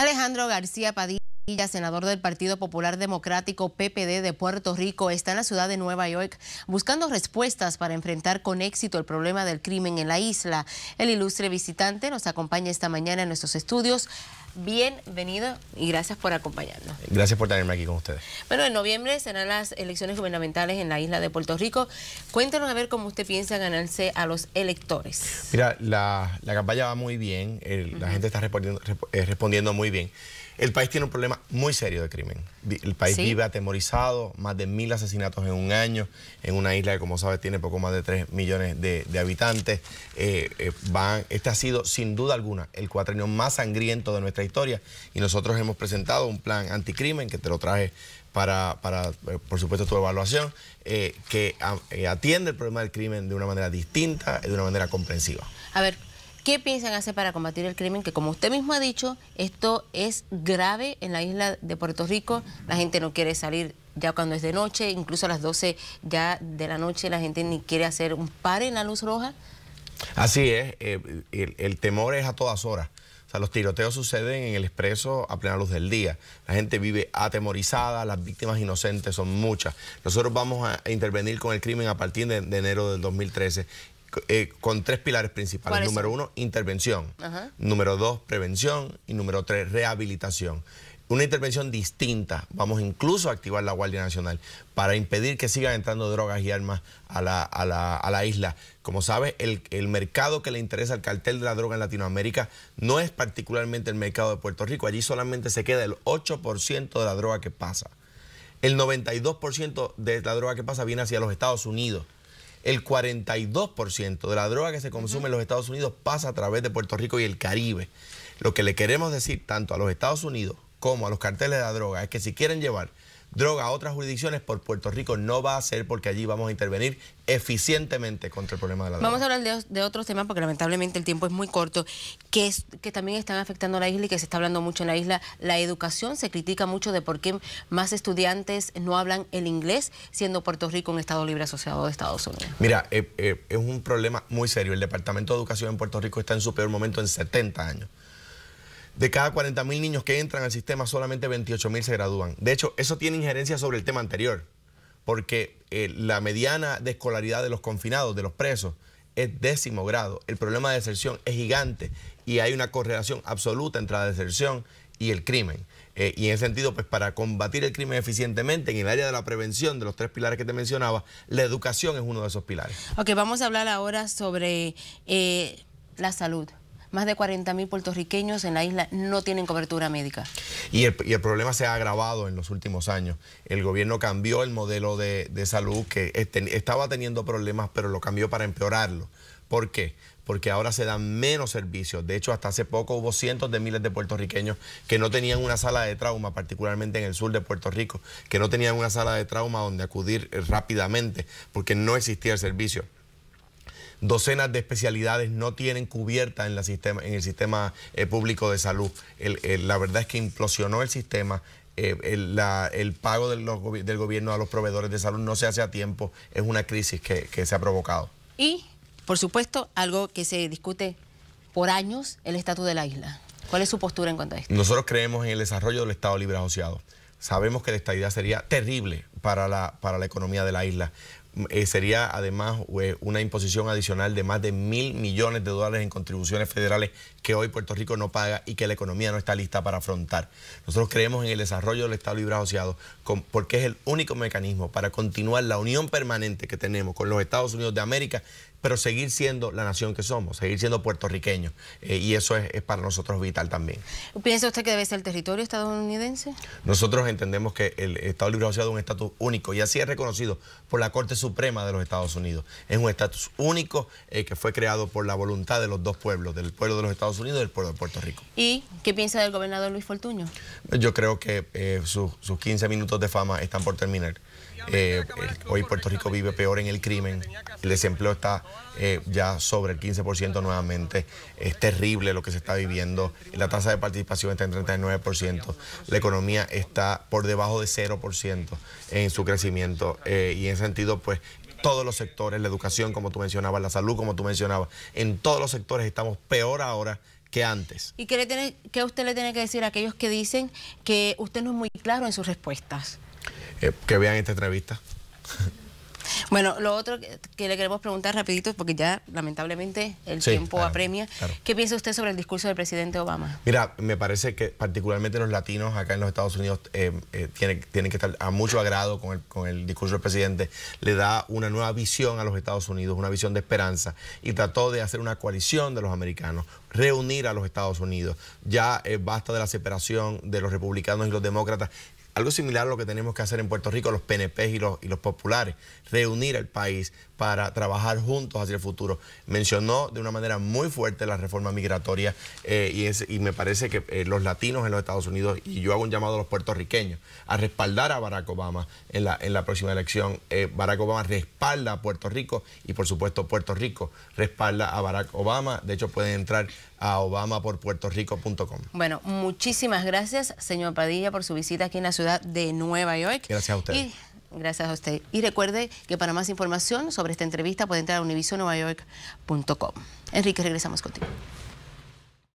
Alejandro García Padilla senador del Partido Popular Democrático PPD de Puerto Rico, está en la ciudad de Nueva York buscando respuestas para enfrentar con éxito el problema del crimen en la isla. El ilustre visitante nos acompaña esta mañana en nuestros estudios bienvenido y gracias por acompañarnos. Gracias por tenerme aquí con ustedes. Bueno, en noviembre serán las elecciones gubernamentales en la isla de Puerto Rico. Cuéntanos a ver cómo usted piensa ganarse a los electores. Mira, la, campaña va muy bien, la gente está eh, respondiendo, muy bien. El país tiene un problema muy serio de crimen. El país vive atemorizado, más de mil asesinatos en un año, en una isla que como sabes tiene poco más de 3 millones de, habitantes. Eh, eh, este ha sido sin duda alguna el cuatrenio más sangriento de nuestra historia y nosotros hemos presentado un plan anticrimen que te lo traje para, eh, por supuesto, tu evaluación, eh, que ah, eh, atiende el problema del crimen de una manera distinta, de una manera comprensiva. A ver, ¿Qué piensan hacer para combatir el crimen? Que como usted mismo ha dicho, esto es grave en la isla de Puerto Rico. La gente no quiere salir ya cuando es de noche, incluso a las 12 ya de la noche la gente ni quiere hacer un par en la luz roja. Así es, el, temor es a todas horas los tiroteos suceden en el expreso a plena luz del día. La gente vive atemorizada, las víctimas inocentes son muchas. Nosotros vamos a intervenir con el crimen a partir de, enero del 2013 eh, con tres pilares principales. Número uno, intervención. Número dos, prevención. Y número tres, rehabilitación una intervención distinta. Vamos incluso a activar la Guardia Nacional para impedir que sigan entrando drogas y armas a la, isla. Como sabes, el, mercado que le interesa al cartel de la droga en Latinoamérica no es particularmente el mercado de Puerto Rico. Allí solamente se queda el 8% de la droga que pasa. El 92% de la droga que pasa viene hacia los Estados Unidos. El 42% de la droga que se consume en los Estados Unidos pasa a través de Puerto Rico y el Caribe. Lo que le queremos decir tanto a los Estados Unidos como a los carteles de la droga es que si quieren llevar droga a otras jurisdicciones por Puerto Rico no va a ser porque allí vamos a intervenir eficientemente contra el problema de la droga. Vamos a hablar de, otros temas porque lamentablemente el tiempo es muy corto, que, que también están afectando a la isla y que se está hablando mucho en la isla. La educación se critica mucho de por qué más estudiantes no hablan el inglés siendo Puerto Rico un Estado libre asociado de Estados Unidos. Mira, eh, eh, es un problema muy serio. El Departamento de Educación en Puerto Rico está en su peor momento en 70 años de cada 40.000 niños que entran al sistema, solamente 28.000 se gradúan. De hecho, eso tiene injerencia sobre el tema anterior, porque eh, la mediana de escolaridad de los confinados, de los presos, es décimo grado. El problema de deserción es gigante y hay una correlación absoluta entre la deserción y el crimen. Eh, y en ese sentido, pues para combatir el crimen eficientemente en el área de la prevención de los tres pilares que te mencionaba, la educación es uno de esos pilares. Ok, vamos a hablar ahora sobre eh, la salud más de 40.000 puertorriqueños en la isla no tienen cobertura médica. Y el, problema se ha agravado en los últimos años. El gobierno cambió el modelo de, salud que estaba teniendo problemas, pero lo cambió para empeorarlo. ¿Por qué? Porque ahora se dan menos servicios. De hecho, hasta hace poco hubo cientos de miles de puertorriqueños que no tenían una sala de trauma, particularmente en el sur de Puerto Rico, que no tenían una sala de trauma donde acudir eh, rápidamente porque no existía el servicio docenas de especialidades no tienen cubierta en, la sistema, en el sistema eh, público de salud. la verdad es que implosionó el sistema. Eh, el, pago del gobierno a los proveedores de salud no se hace a tiempo. Es una crisis que, se ha provocado. Y, por supuesto, algo que se discute por años, el estatus de la isla. ¿Cuál es su postura en cuanto a esto? Nosotros creemos en el desarrollo del Estado libre asociado. Sabemos que la estadidad sería terrible para la, para la economía de la isla, eh, sería además eh, una imposición adicional de más de mil millones de dólares en contribuciones federales que hoy Puerto Rico no paga y que la economía no está lista para afrontar. Nosotros creemos en el desarrollo del Estado Libre Asociado porque es el único mecanismo para continuar la unión permanente que tenemos con los Estados Unidos de América, pero seguir siendo la nación que somos, seguir siendo puertorriqueños. Eh, y eso es, es, para nosotros vital también. ¿Piensa usted que debe ser el territorio estadounidense? Nosotros entendemos que el Estado Libre Asociado es un estatus único y así es reconocido por la Corte Suprema de los Estados Unidos. Es un estatus único eh, que fue creado por la voluntad de los dos pueblos, del pueblo de los Estados Unidos y del pueblo de Puerto Rico. ¿Y qué piensa del gobernador Luis Fortuño? Yo creo que eh, sus, 15 minutos de fama están por terminar. Eh, hoy Puerto Rico vive peor en el crimen, el desempleo está ya sobre el 15% nuevamente, es terrible lo que se está viviendo, la tasa de participación está en 39%, la economía está por debajo de 0% en su crecimiento y en sentido pues, pues, todos los sectores, la educación, como tú mencionabas, la salud, como tú mencionabas, en todos los sectores estamos peor ahora que antes. ¿Y qué, le tiene, qué usted le tiene que decir a aquellos que dicen que usted no es muy claro en sus respuestas? Eh, que vean esta entrevista. Bueno, lo otro que le queremos preguntar rapidito, porque ya lamentablemente el tiempo apremia, ¿qué piensa usted sobre el discurso del presidente Obama? Mira, me parece que particularmente los latinos acá en los Estados Unidos eh, eh, tienen, que estar a mucho agrado con el, discurso del presidente. Le da una nueva visión a los Estados Unidos, una visión de esperanza, y trató de hacer una coalición de los americanos reunir a los Estados Unidos. Ya eh, basta de la separación de los republicanos y los demócratas. Algo similar a lo que tenemos que hacer en Puerto Rico los PNP y los, y los populares, reunir al país para trabajar juntos hacia el futuro. Mencionó de una manera muy fuerte la reforma migratoria eh, y, es, me parece que eh, los latinos en los Estados Unidos, y yo hago un llamado a los puertorriqueños, a respaldar a Barack Obama en la, en la próxima elección. Eh, Barack Obama respalda a Puerto Rico y por supuesto Puerto Rico respalda a Barack Obama. De hecho pueden entrar a obama por puertorico.com. Bueno, muchísimas gracias, señor Padilla, por su visita aquí en la ciudad de Nueva York. Gracias a usted. Gracias a usted. Y recuerde que para más información sobre esta entrevista puede entrar a univisionnuevayork.com. Enrique, regresamos contigo.